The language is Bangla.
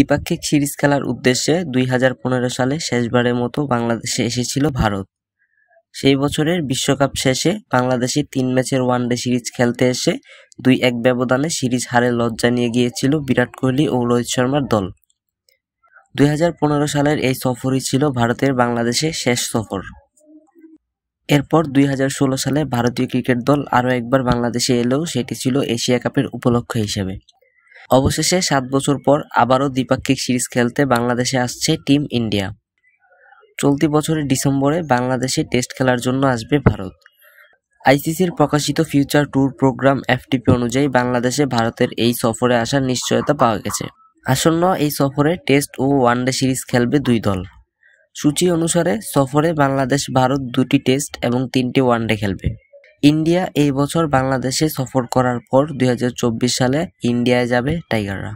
দ্বিপাক্ষিক সিরিজ খেলার উদ্দেশ্যে দুই সালে শেষবারের মতো বাংলাদেশে এসেছিল ভারত সেই বছরের বিশ্বকাপ শেষে বাংলাদেশে তিন ম্যাচের ওয়ানডে সিরিজ খেলতে এসে দুই এক ব্যবধানে সিরিজ হারে লজ্জা নিয়ে গিয়েছিল বিরাট কোহলি ও রোহিত শর্মার দল দুই সালের এই সফরই ছিল ভারতের বাংলাদেশে শেষ সফর এরপর দুই সালে ভারতীয় ক্রিকেট দল আরও একবার বাংলাদেশে এলেও সেটি ছিল এশিয়া কাপের উপলক্ষ হিসেবে অবশেষে সাত বছর পর আবারও দ্বিপাক্ষিক সিরিজ খেলতে বাংলাদেশে আসছে টিম ইন্ডিয়া চলতি বছরের ডিসেম্বরে বাংলাদেশে টেস্ট খেলার জন্য আসবে ভারত আইসিসির প্রকাশিত ফিউচার ট্যুর প্রোগ্রাম এফটিপি অনুযায়ী বাংলাদেশে ভারতের এই সফরে আসার নিশ্চয়তা পাওয়া গেছে আসন্ন এই সফরে টেস্ট ও ওয়ানডে সিরিজ খেলবে দুই দল সূচি অনুসারে সফরে বাংলাদেশ ভারত দুটি টেস্ট এবং তিনটি ওয়ানডে খেলবে ইন্ডিয়া এই বছর বাংলাদেশে সফর করার পর দুই সালে ইন্ডিয়ায় যাবে টাইগাররা